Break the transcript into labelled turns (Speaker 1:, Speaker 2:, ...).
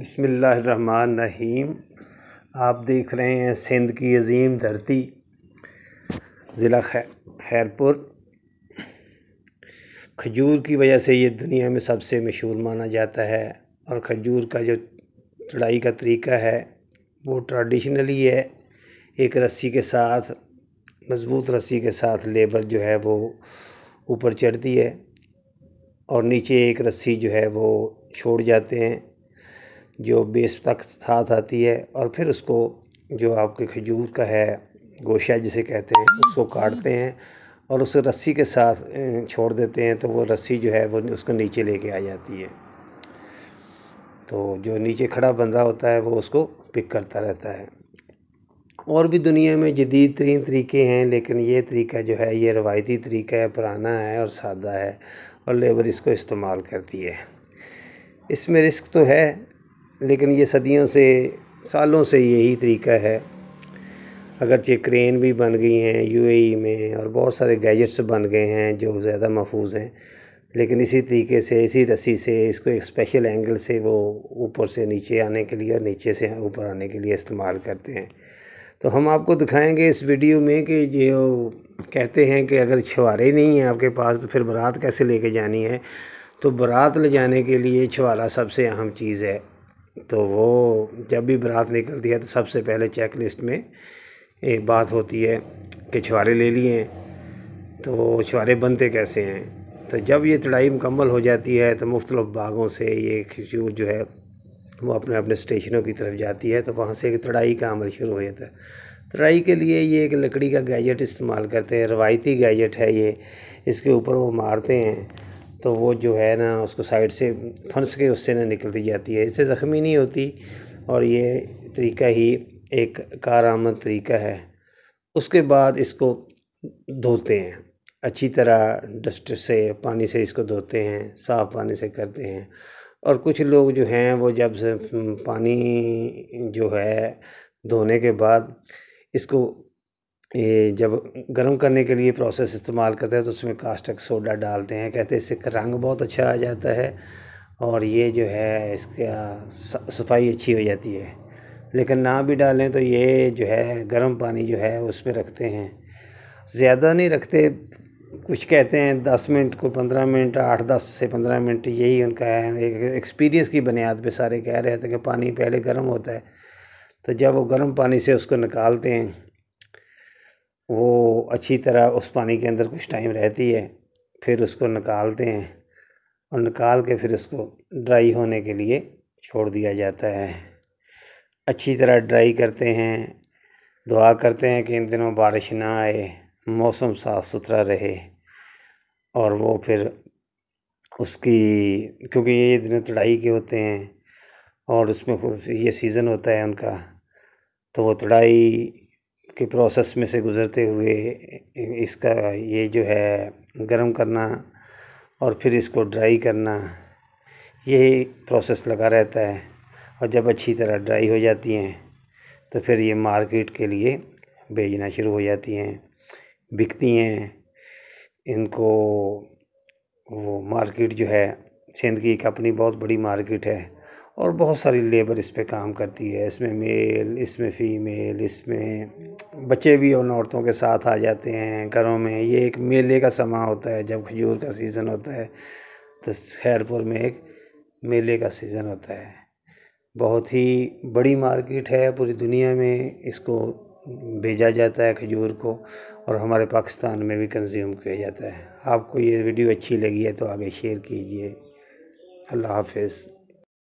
Speaker 1: बसमान रहीम आप देख रहे हैं सिंध की अजीम धरती ज़िला खैरपुर खजूर की वजह से ये दुनिया में सबसे मशहूर माना जाता है और खजूर का जो चढ़ाई का तरीका है वो ट्रेडिशनली है एक रस्सी के साथ मज़बूत रस्सी के साथ लेबर जो है वो ऊपर चढ़ती है और नीचे एक रस्सी जो है वो छोड़ जाते हैं जो बेस तक साथ आती है और फिर उसको जो आपके खजूर का है गोशा जिसे कहते हैं उसको काटते हैं और उसे रस्सी के साथ छोड़ देते हैं तो वो रस्सी जो है वो उसको नीचे लेके आ जाती है तो जो नीचे खड़ा बंदा होता है वो उसको पिक करता रहता है और भी दुनिया में जदीद तरीन तरीके हैं लेकिन ये तरीका जो है ये रवायती तरीका है पुराना है और सादा है और लेबर इसको इस्तेमाल करती है इसमें रिस्क तो है लेकिन ये सदियों से सालों से यही तरीका है अगरचे क्रेन भी बन गई हैं यूएई e में और बहुत सारे गैजेट्स बन गए हैं जो ज़्यादा महफूज हैं लेकिन इसी तरीके से इसी रस्सी से इसको एक स्पेशल एंगल से वो ऊपर से नीचे आने के लिए और नीचे से ऊपर आने के लिए इस्तेमाल करते हैं तो हम आपको दिखाएंगे इस वीडियो में कि जो कहते हैं कि अगर छुहारे नहीं हैं आपके पास तो फिर बारात कैसे लेके जानी है तो बारात ले जाने के लिए छुहारा सबसे अहम चीज़ है तो वो जब भी बारात निकलती है तो सबसे पहले चेक लिस्ट में एक बात होती है कि छुआरे ले लिए हैं तो छुआरे बनते कैसे हैं तो जब ये तड़ाई मुकम्मल हो जाती है तो मुख्तल बागों से ये खजूर जो है वो अपने अपने स्टेशनों की तरफ जाती है तो वहाँ से एक तड़ाई का अमल शुरू हो जाता है तड़ाई के लिए ये एक लकड़ी का गैजेट इस्तेमाल करते हैं रवायती गैजेट है ये इसके ऊपर वो मारते हैं तो वो जो है ना उसको साइड से फंस के उससे ना निकलती जाती है इससे ज़ख्मी नहीं होती और ये तरीका ही एक कारआमद तरीका है उसके बाद इसको धोते हैं अच्छी तरह डस्ट से पानी से इसको धोते हैं साफ़ पानी से करते हैं और कुछ लोग जो हैं वो जब से पानी जो है धोने के बाद इसको ये जब गर्म करने के लिए प्रोसेस इस्तेमाल करते हैं तो उसमें कास्टक सोडा डालते हैं कहते हैं इससे रंग बहुत अच्छा आ जाता है और ये जो है इसका सफाई अच्छी हो जाती है लेकिन ना भी डालें तो ये जो है गर्म पानी जो है उसमें रखते हैं ज़्यादा नहीं रखते कुछ कहते हैं दस मिनट को पंद्रह मिनट आठ दस से पंद्रह मिनट यही उनका है एक एक्सपीरियंस की बुनियाद पे सारे कह रहे थे तो कि पानी पहले गर्म होता है तो जब वो गर्म पानी से उसको निकालते हैं वो अच्छी तरह उस पानी के अंदर कुछ टाइम रहती है फिर उसको निकालते हैं और निकाल के फिर उसको ड्राई होने के लिए छोड़ दिया जाता है अच्छी तरह ड्राई करते हैं दुआ करते हैं कि इन दिनों बारिश ना आए मौसम साफ़ सुथरा रहे और वो फिर उसकी क्योंकि ये दिन तड़ाई के होते हैं और उसमें ये सीज़न होता है उनका तो वो तड़ाई के प्रोसेस में से गुज़रते हुए इसका ये जो है गर्म करना और फिर इसको ड्राई करना यही प्रोसेस लगा रहता है और जब अच्छी तरह ड्राई हो जाती हैं तो फिर ये मार्केट के लिए भेजना शुरू हो जाती हैं बिकती हैं इनको वो मार्केट जो है सिंध की एक अपनी बहुत बड़ी मार्केट है और बहुत सारी लेबर इस पे काम करती है इसमें मेल इसमें फ़ीमेल इसमें बच्चे भी उन औरतों के साथ आ जाते हैं घरों में ये एक मेले का समा होता है जब खजूर का सीज़न होता है तो खैरपुर में एक मेले का सीज़न होता है बहुत ही बड़ी मार्केट है पूरी दुनिया में इसको भेजा जाता है खजूर को और हमारे पाकिस्तान में भी कंज्यूम किया जाता है आपको ये वीडियो अच्छी लगी है तो आगे शेयर कीजिए अल्लाह हाफिज़